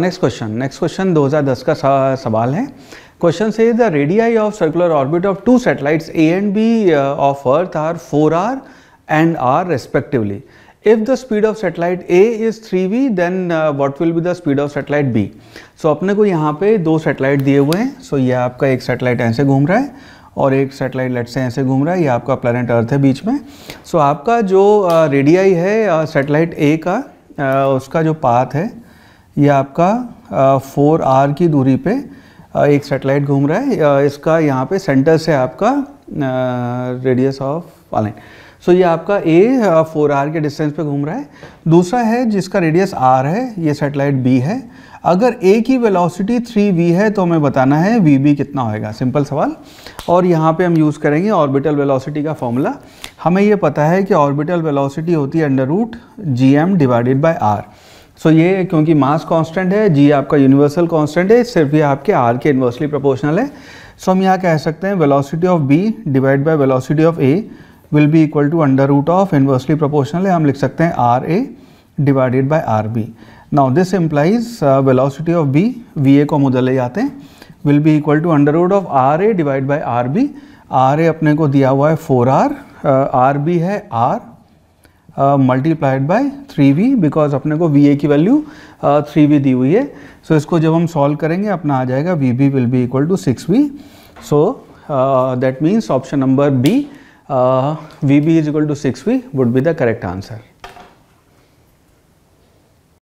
Next question next question 2010 का सवाल है question says the radii of circular orbit of two satellites A and B of earth are four r and r respectively If the speed of satellite A is 3v then uh, what will be the speed of satellite B? So अपने को यहाँ पे दो satellite दिए हुए हैं so ये आपका एक सेटेलाइट ऐसे घूम रहा है और एक सेटेलाइट लेट से ऐसे घूम रहा है ये आपका प्लानट अर्थ है बीच में so आपका जो रेडियाई uh, है uh, ए का uh, उसका जो पाथ है ये आपका फोर आर की दूरी पे एक सेटेलाइट घूम रहा है इसका यहाँ पे सेंटर से आपका रेडियस ऑफ पालन सो ये आपका ए फोर आर के डिस्टेंस पे घूम रहा है दूसरा है जिसका रेडियस आर है ये सेटेलाइट बी है अगर ए की वेलोसिटी थ्री वी है तो हमें बताना है वी बी कितना होएगा सिंपल सवाल और यहाँ पे हम यूज़ करेंगे ऑर्बिटल वेलोसिटी का फॉर्मूला हमें ये पता है कि ऑर्बिटल वेलोसिटी होती है under root G M divided by r so so, ये क्योंकि मास कांस्टेंट है जी आपका यूनिवर्सल कांस्टेंट है सिर्फ ये आपके आर के इन्वर्सली प्रोपोर्शनल है सो so, हम यहाँ कह सकते हैं velocity of B divide by velocity of A will be equal to under root of inversely proportional है हम लिख सकते हैं r A divided by r B now this implies velocity of B v A को हम उधर ले जाते हैं will be equal to under root of r A divide by r B r A अपने को दिया हुआ है फोर आर आर बी है r multiplied by three v because अपने को वी ए की वैल्यू थ्री वी दी हुई है सो so, इसको जब हम सॉल्व करेंगे अपना आ जाएगा v B will be equal to six v so that means option number B v B is equal to six v would be the correct answer